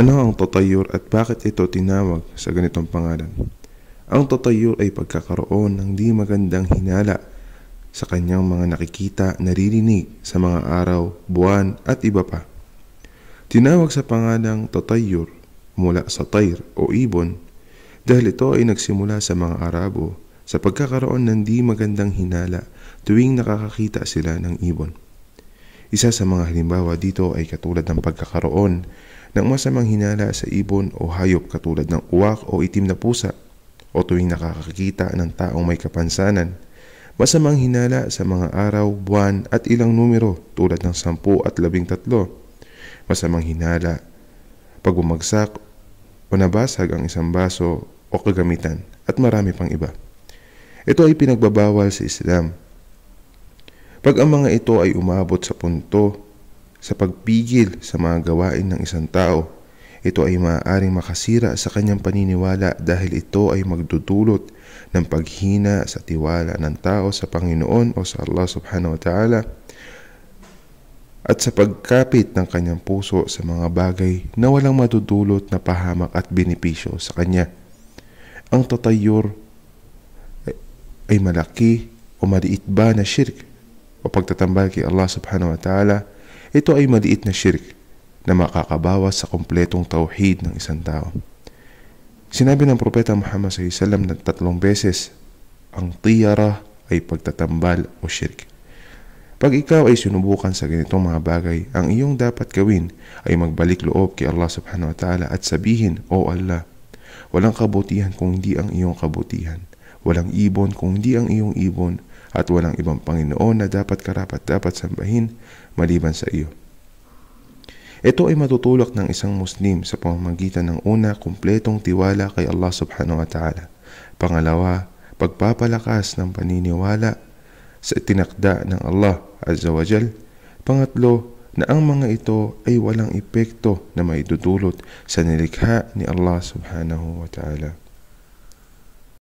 Ano ang tatayur at bakit ito tinawag sa ganitong pangalan? Ang tatayur ay pagkakaroon ng di magandang hinala sa kanyang mga nakikita, naririnig sa mga araw, buwan at iba pa. Tinawag sa pangalang tatayur mula sa tayr o ibon dahil ito ay nagsimula sa mga Arabo sa pagkakaroon ng di magandang hinala tuwing nakakakita sila ng ibon. Isa sa mga halimbawa dito ay katulad ng pagkakaroon ng masamang hinala sa ibon o hayop katulad ng uwak o itim na pusa o tuwing nakakakita ng taong may kapansanan. Masamang hinala sa mga araw, buwan at ilang numero tulad ng 10 at 13. Masamang hinala pag bumagsak o nabasag ang isang baso o kagamitan at marami pang iba. Ito ay pinagbabawal sa Islam pag ang mga ito ay umabot sa punto sa pagpigil sa mga gawain ng isang tao, ito ay maaaring makasira sa kanyang paniniwala dahil ito ay magdudulot ng paghina sa tiwala ng tao sa Panginoon o sa Allah subhanahu wa ta'ala at sa pagkapit ng kanyang puso sa mga bagay na walang madudulot na pahamak at benepisyo sa kanya. Ang tatayor ay malaki o maliit ba na shirk o pagtatambal kay Allah subhanahu wa ta'ala, ito ay maliit na shirk na makakabawas sa kumpletong tauhid ng isang tao. Sinabi ng Propeta Muhammad SAW na tatlong beses, ang tiyara ay pagtatambal o shirk. Pag ikaw ay sinubukan sa ganitong mga bagay, ang iyong dapat gawin ay magbalik loob kay Allah subhanahu wa ta'ala at sabihin, O Allah, walang kabutihan kung hindi ang iyong kabutihan. Walang ibon kung hindi ang iyong ibon at walang ibang Panginoon na dapat karapat dapat sambahin maliban sa iyo. Ito ay matutulak ng isang Muslim sa pamamagitan ng una, kumpletong tiwala kay Allah subhanahu wa ta'ala. Pangalawa, pagpapalakas ng paniniwala sa tinakda ng Allah Azza wa Jal. Pangatlo, na ang mga ito ay walang epekto na maidudulot sa nilikha ni Allah subhanahu wa ta'ala.